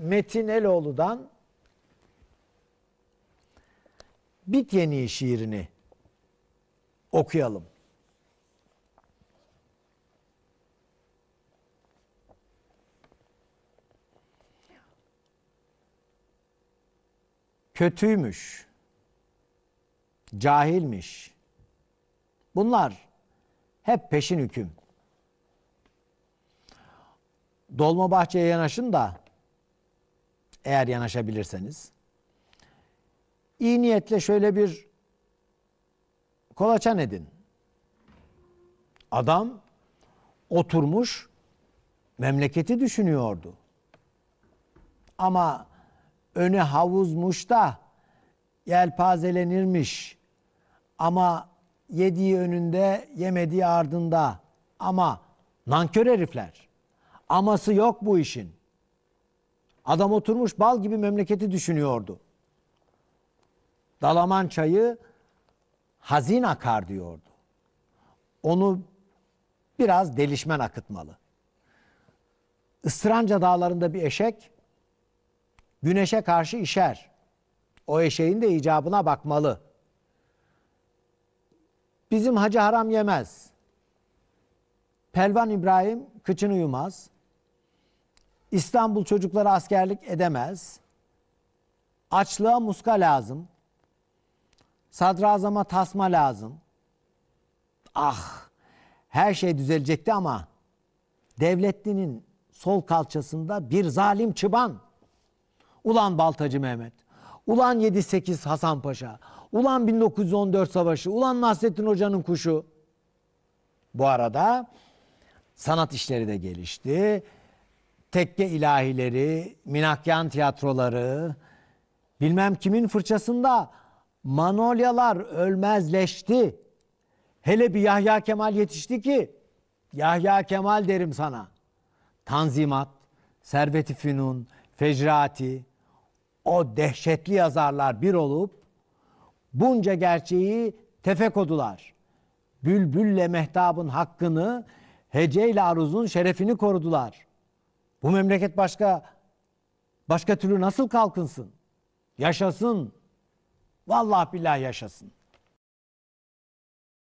Metin Eloğlu'dan Bit Yeni şiirini okuyalım. Kötüymüş, cahilmiş. Bunlar hep peşin hüküm. Dolma Dolmabahçe'ye yanaşın da eğer yanaşabilirseniz. İyi niyetle şöyle bir kolaçan edin. Adam oturmuş memleketi düşünüyordu. Ama önü havuzmuş da yelpazelenirmiş. Ama yediği önünde, yemediği ardında. Ama nankör herifler. Aması yok bu işin. Adam oturmuş bal gibi memleketi düşünüyordu. Dalaman çayı hazin akar diyordu. Onu biraz delişmen akıtmalı. Isranca dağlarında bir eşek güneşe karşı işer. O eşeğin de icabına bakmalı. Bizim hacı haram yemez. Pelvan İbrahim kıçını yumaz. İstanbul çocukları askerlik edemez. Açlığa muska lazım. Sadrazama tasma lazım. Ah! Her şey düzelecekti ama devletlinin sol kalçasında bir zalim çıban. Ulan Baltacı Mehmet, ulan 7-8 Hasan Paşa, ulan 1914 Savaşı, ulan Nasrettin Hoca'nın kuşu. Bu arada sanat işleri de gelişti tekke ilahileri, minakyan tiyatroları, bilmem kimin fırçasında manolyalar ölmezleşti. Hele bir Yahya Kemal yetişti ki, Yahya Kemal derim sana. Tanzimat, Servet-i Fünun, Fecrati, o dehşetli yazarlar bir olup bunca gerçeği tefekodular. Bülbülle mehtabın hakkını, heceyle aruzun şerefini korudular.'' Bu memleket başka başka türlü nasıl kalkınsın? Yaşasın. Vallahi billahi yaşasın.